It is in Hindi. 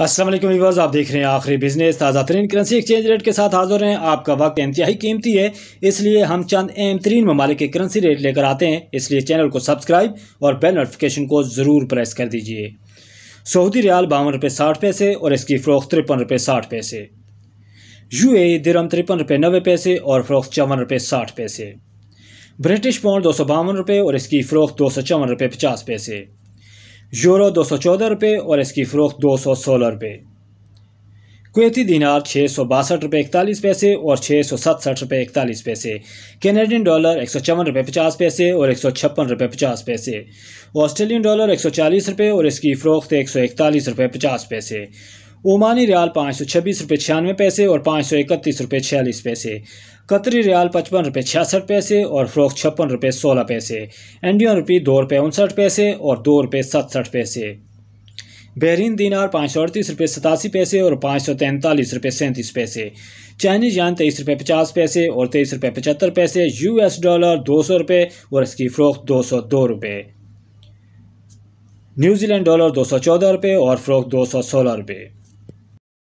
असलम व्यूवर्स आप देख रहे हैं आखिरी बिजनेस ताज़ा तरीन करेंसी एक्सचेंज रेट के साथ हाजिर हैं आपका वक्त इंतहाई कीमती है इसलिए हम चंद अहम तरीन ममालिक के करेंसी रेट लेकर आते हैं इसलिए चैनल को सब्सक्राइब और बेल नोटिफिकेशन को ज़रूर प्रेस कर दीजिए सऊदी रियाल बावन रुपये साठ पैसे और इसकी फ़रोख्त तिरपन रुपये साठ पैसे यू ए दिरम तिरपन रुपये नबे पैसे और फ़रोख्त चौवन रुपये साठ पैसे ब्रिटिश पाउंड दो सौ बावन रुपये और इसकी फरोख दो सौ चौवन रुपये पचास पैसे यूरो दो सौ चौदह रुपये और इसकी फ़रोख्त दो सौ सोलह रुपये कुवैती दिनार छः सौ बासठ रुपये इकतालीस पैसे और छः सौ सतसठ रुपये इकतालीस पैसे कैनेडियन डॉलर एक सौ चौवन रुपये पचास पैसे और एक सौ छप्पन रुपये पचास पैसे ऑस्ट्रेलियन डॉलर एक सौ चालीस रुपये और इसकी फ़रोख्त एक सौ इकतालीस रुपये पचास पैसे ओमानी रियाल पाँच सौ छब्बीस रुपये छियानवे पैसे और पाँच सौ इकतीस रुपये छियालीस पैसे कतरी रियाल पचपन रुपये छियासठ पैसे और फ्रॉक छप्पन रुपये सोलह पैसे इंडियन रुपये दो रुपये उनसठ पैसे और दो रुपये सतसठ पैसे बहरीन दीनार पाँच सौ अड़तीस रुपये सतासी पैसे और पाँच सौ तैंतालीस रुपये सैंतीस पैसे चाइनीज यान तेईस रुपये पचास पैसे और तेईस रुपये पचहत्तर पैसे यू एस डॉलर दो सौ रुपये और इसकी फ़रोख्त दो सौ दो रुपये न्यूजीलैंड डॉलर दो सौ चौदह रुपये और फ़रोख्त दो सौ सोलह रुपये